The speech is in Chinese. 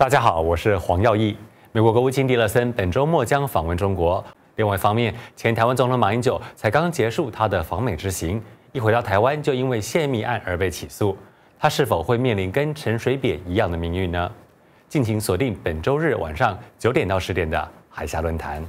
大家好，我是黄耀义。美国国务卿蒂勒森本周末将访问中国。另外一方面，前台湾总统马英九才刚结束他的访美之行，一回到台湾就因为泄密案而被起诉。他是否会面临跟陈水扁一样的命运呢？敬请锁定本周日晚上九点到十点的海峡论坛。